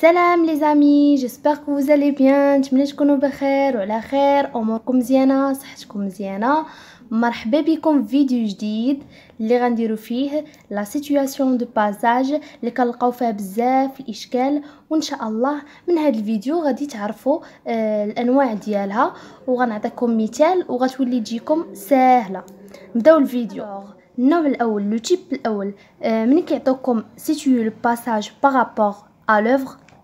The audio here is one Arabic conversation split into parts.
سلام لي زامي جيسبر كو زالي بيان نتمنى تكونوا بخير وعلى خير اموركم مزيانه صحتكم مزيانه مرحبا بكم في فيديو جديد اللي غنديرو فيه لا سيتوياسيون دو باساج اللي كنلقاو فيها بزاف الاشكال وان شاء الله من هذا الفيديو غادي تعرفوا آه الانواع ديالها وغنعطيكم مثال وغتولي تجيكم ساهله نبداو الفيديو النوع الاول لو تيب الاول آه ملي كيعطوكم سيتيو لو باساج بارابور ا لوفر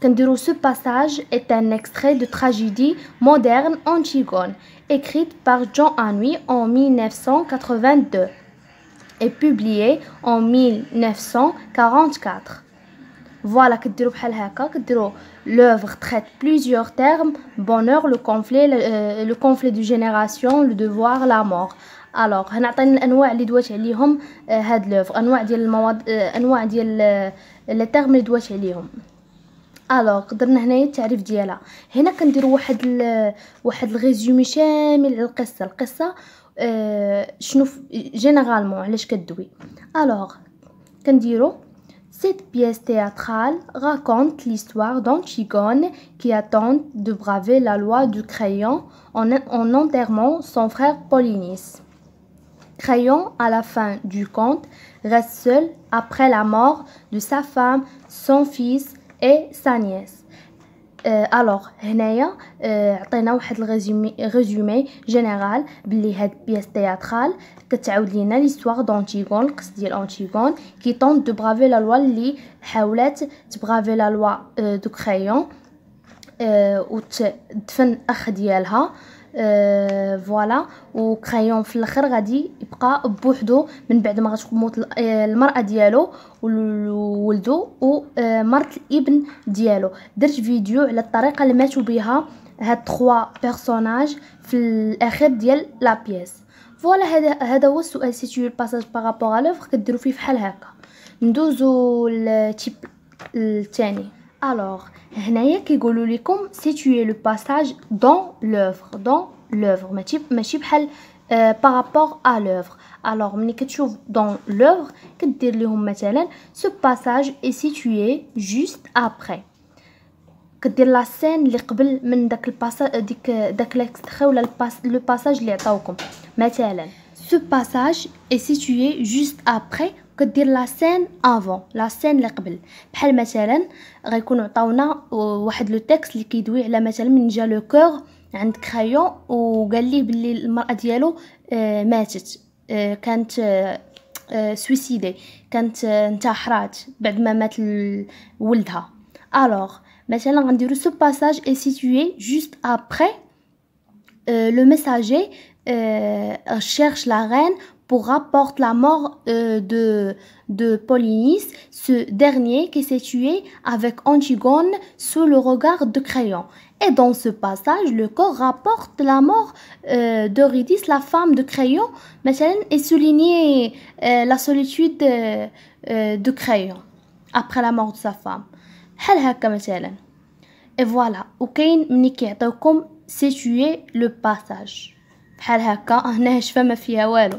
ce passage est un extrait de tragédie moderne Antigone, écrite par John Anouilh en 1982 et publiée en 1944. Voilà, que l'œuvre traite plusieurs termes, bonheur, le conflit, euh, le, conflit de génération, le devoir, la mort. Alors, les terme. الانواع اللي دوات عليهم هاد الوغ درنا هنايا التعريف ديالها هنا كنديروا واحد ال... واحد الريزومي شامل على القصه القصه شنو جينيرالمون علاش كدوي الوغ كنديروا Cette pièce théâtrale raconte l'histoire d'Antigone qui attend de braver la loi du crayon en, en enterrant son frère Polynice. Crayon, à la fin du conte, reste seul après la mort de sa femme, son fils, اي سانيس الوغ آه، هنايا آه، عطينا واحد الريزومي جينيرال بلي هاد بياس تياترال كتعاود لينا ليستوار دونتيغون القص ديال اونتيغون كي طون دو برافي لا لوا لي حاولات تبرافي لا لوا دو كريون وتدفن اخ ديالها آه، فوالا وكريون في الاخر غادي يبقى بوحدو من بعد ما غتموت آه، المراه ديالو وولدو ومرت آه، الابن ديالو درت فيديو على الطريقه اللي ماتوا بها هاد 3 بيرسوناج في الاخر ديال لا بيس فوالا هذا هذا هو السؤال سيتيو باساج بارابور ا لوفر كديروا فيه فحال هكا ندوزو للتيب الثاني Alors, هنايا كيقولوا لكم situer le passage dans l'œuvre, dans l'œuvre, ماشي ماشي بحال par rapport à l'œuvre. Alors, ملي كتشوف dans l'œuvre كدير لهم مثلا ce passage est situé juste après. كدير la scène اللي قبل من داك الباسا ديك داك ليكستري ولا الباس لو باساج اللي عطاوكم مثلا ce passage est situé juste après كدير لاسين افون لاسين اللي قبل بحال مثلا غيكونوا عطاونا واحد لو تيكست اللي كيدوي على مثلا من جا لو كور عند كرايون وقال ليه باللي المراه ديالو آه، ماتت آه، كانت آه، سويسيدي كانت انتحرات بعد ما مات ولدها الوغ مثلا غنديرو سو باساج اي سيتوي جوست ابري لو ميساجي cherche la reine pour rapporte la mort euh, de, de Polynice, ce dernier qui s'est tué avec Antigone sous le regard de Crayon. Et dans ce passage, le corps rapporte la mort euh, d'Eurydice, la femme de Créon, et souligne euh, la solitude euh, de Crayon après la mort de sa femme. Et voilà, وكاين مني كيعطيوكم tué le passage بحال هكا هنا فما فيها والو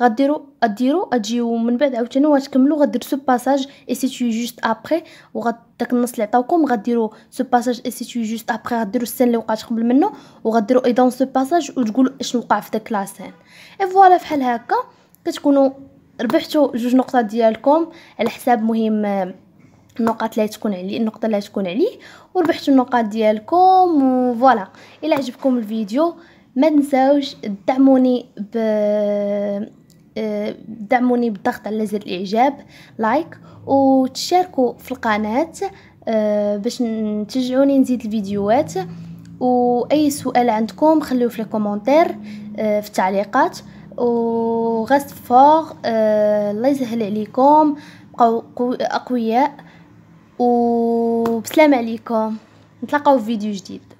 غديروا غديرو غتجيو من بعد عاوتاني وغتكملوا غدير سو باساج اسيتيو جوست ابري وغداك داك النص اللي عطاوكم غديروا سو باساج اسيتيو جوست ابري غديروا السين اللي وقعت قبل منه وغديروا دون سو باساج وتقولوا اشنو وقع في داك لاسين اي فوالا فحال هكا كتكونوا ربحتوا جوج نقطات ديالكم على حساب مهم النقط اللي تكون عليه النقطه اللي تكون عليه وربحتوا النقاط ديالكم وفوالا الا عجبكم الفيديو ما تنساوش تدعموني ب آه، دعموني بالضغط على زر الاعجاب لايك وتشاركوا في القناه آه، باش تشجعوني نزيد الفيديوهات واي سؤال عندكم خلوه في الكومنتير آه، في التعليقات وغاست فور الله يسهل عليكم بقاو اقوياء وبسلام عليكم نتلاقاو في فيديو جديد